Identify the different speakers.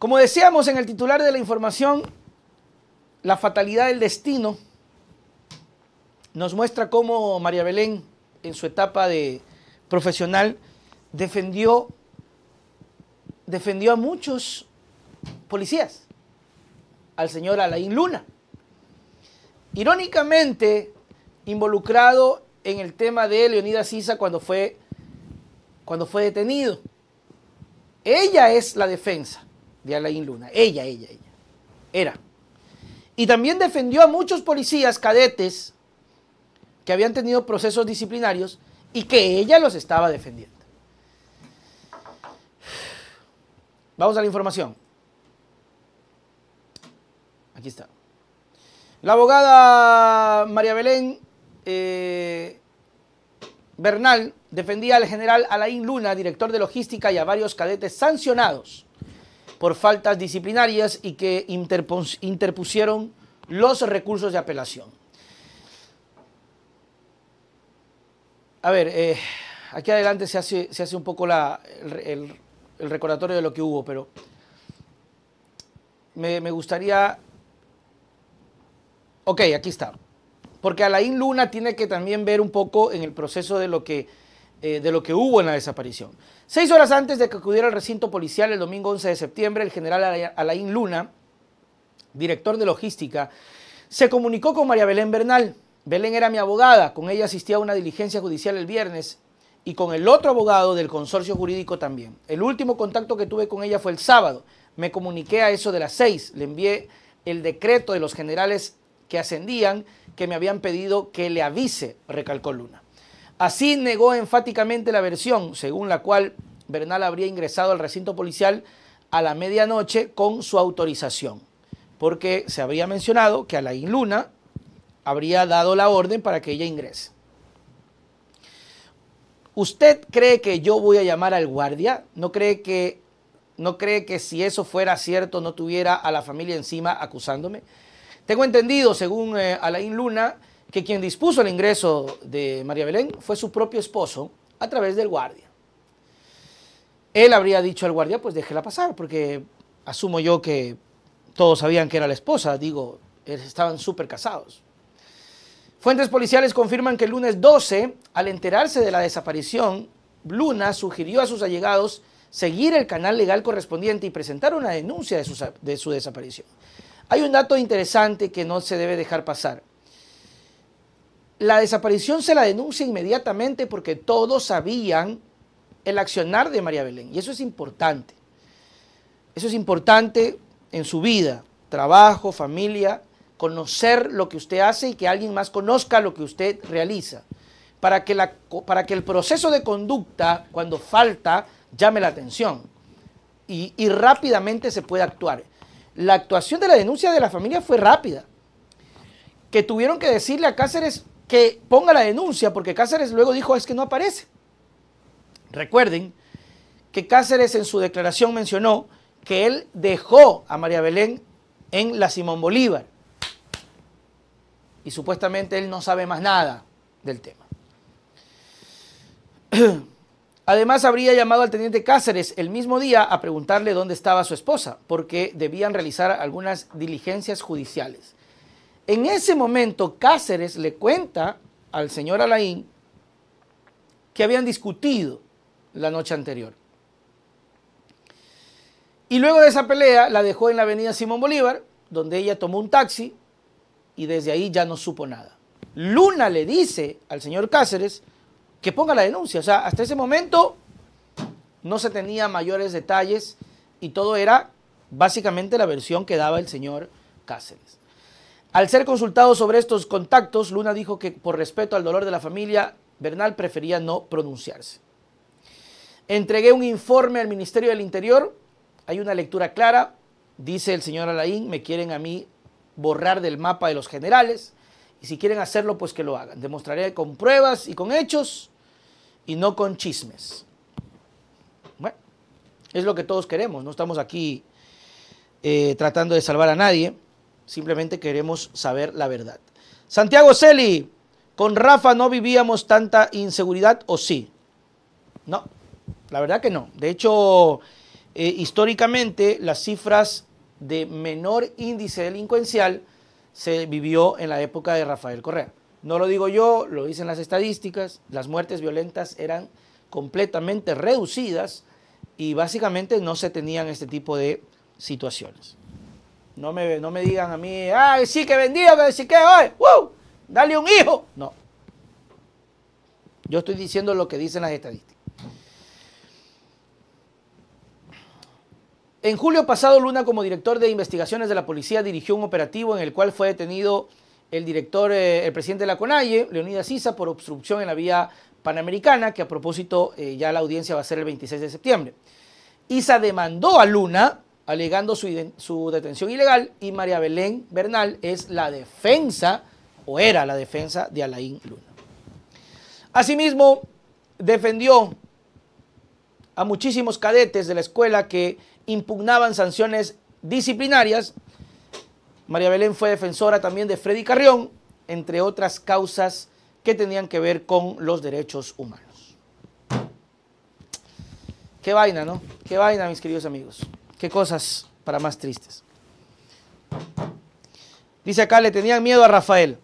Speaker 1: Como decíamos en el titular de la información, la fatalidad del destino nos muestra cómo María Belén, en su etapa de profesional, defendió, defendió a muchos policías, al señor Alain Luna. Irónicamente, involucrado en el tema de Leonidas Sisa cuando fue, cuando fue detenido. Ella es la defensa de Alain Luna. Ella, ella, ella. Era. Y también defendió a muchos policías cadetes que habían tenido procesos disciplinarios y que ella los estaba defendiendo. Vamos a la información. Aquí está. La abogada María Belén eh, Bernal defendía al general Alain Luna, director de logística, y a varios cadetes sancionados por faltas disciplinarias y que interpusieron los recursos de apelación. A ver, eh, aquí adelante se hace, un poco el, recordatorio de lo que hubo, pero me, me gustaría... Ok, aquí está. Porque Alain Luna tiene que también ver un poco en el proceso de lo que eh, de lo que hubo en la desaparición. Seis horas antes de que acudiera al recinto policial el domingo 11 de septiembre, el general Alain Luna, director de logística, se comunicó con María Belén Bernal. Belén era mi abogada, con ella asistía a una diligencia judicial el viernes y con el otro abogado del consorcio jurídico también. El último contacto que tuve con ella fue el sábado. Me comuniqué a eso de las seis. Le envié el decreto de los generales que ascendían que me habían pedido que le avise, recalcó Luna. Así negó enfáticamente la versión según la cual Bernal habría ingresado al recinto policial a la medianoche con su autorización, porque se habría mencionado que Alain Luna habría dado la orden para que ella ingrese. ¿Usted cree que yo voy a llamar al guardia? ¿No cree que no cree que si eso fuera cierto no tuviera a la familia encima acusándome? Tengo entendido, según eh, Alain Luna, que quien dispuso el ingreso de María Belén fue su propio esposo a través del guardia. Él habría dicho al guardia, pues déjela pasar, porque asumo yo que todos sabían que era la esposa, digo, estaban súper casados. Fuentes policiales confirman que el lunes 12, al enterarse de la desaparición, Luna sugirió a sus allegados seguir el canal legal correspondiente y presentar una denuncia de su, de su desaparición. Hay un dato interesante que no se debe dejar pasar. La desaparición se la denuncia inmediatamente porque todos sabían el accionar de María Belén. Y eso es importante. Eso es importante en su vida, trabajo, familia, conocer lo que usted hace y que alguien más conozca lo que usted realiza. Para que, para que el proceso de conducta, cuando falta, llame la atención y, y rápidamente se pueda actuar. La actuación de la denuncia de la familia fue rápida. Que tuvieron que decirle a Cáceres, que ponga la denuncia, porque Cáceres luego dijo es que no aparece. Recuerden que Cáceres en su declaración mencionó que él dejó a María Belén en la Simón Bolívar. Y supuestamente él no sabe más nada del tema. Además, habría llamado al teniente Cáceres el mismo día a preguntarle dónde estaba su esposa, porque debían realizar algunas diligencias judiciales. En ese momento Cáceres le cuenta al señor Alain que habían discutido la noche anterior. Y luego de esa pelea la dejó en la avenida Simón Bolívar, donde ella tomó un taxi y desde ahí ya no supo nada. Luna le dice al señor Cáceres que ponga la denuncia. O sea, hasta ese momento no se tenía mayores detalles y todo era básicamente la versión que daba el señor Cáceres. Al ser consultado sobre estos contactos, Luna dijo que por respeto al dolor de la familia, Bernal prefería no pronunciarse. Entregué un informe al Ministerio del Interior, hay una lectura clara, dice el señor Alain, me quieren a mí borrar del mapa de los generales, y si quieren hacerlo, pues que lo hagan. Demostraré con pruebas y con hechos y no con chismes. Bueno, es lo que todos queremos, no estamos aquí eh, tratando de salvar a nadie. Simplemente queremos saber la verdad. Santiago Celi, con Rafa no vivíamos tanta inseguridad o sí. No, la verdad que no. De hecho, eh, históricamente las cifras de menor índice delincuencial se vivió en la época de Rafael Correa. No lo digo yo, lo dicen las estadísticas, las muertes violentas eran completamente reducidas y básicamente no se tenían este tipo de situaciones. No me, no me digan a mí, ay, sí que vendido, sí que hoy, ¡Woo! dale un hijo. No. Yo estoy diciendo lo que dicen las estadísticas. En julio pasado, Luna, como director de investigaciones de la policía, dirigió un operativo en el cual fue detenido el director, eh, el presidente de la CONAIE, Leonidas Isa, por obstrucción en la vía panamericana, que a propósito eh, ya la audiencia va a ser el 26 de septiembre. Isa demandó a Luna alegando su, detención ilegal y María Belén Bernal es la defensa o era la defensa de Alain Luna. Asimismo, defendió a muchísimos cadetes de la escuela que impugnaban sanciones disciplinarias. María Belén fue defensora también de Freddy Carrión, entre otras causas que tenían que ver con los derechos humanos. Qué vaina, ¿no? Qué vaina, mis queridos amigos qué cosas para más tristes. Dice acá, le tenían miedo a Rafael.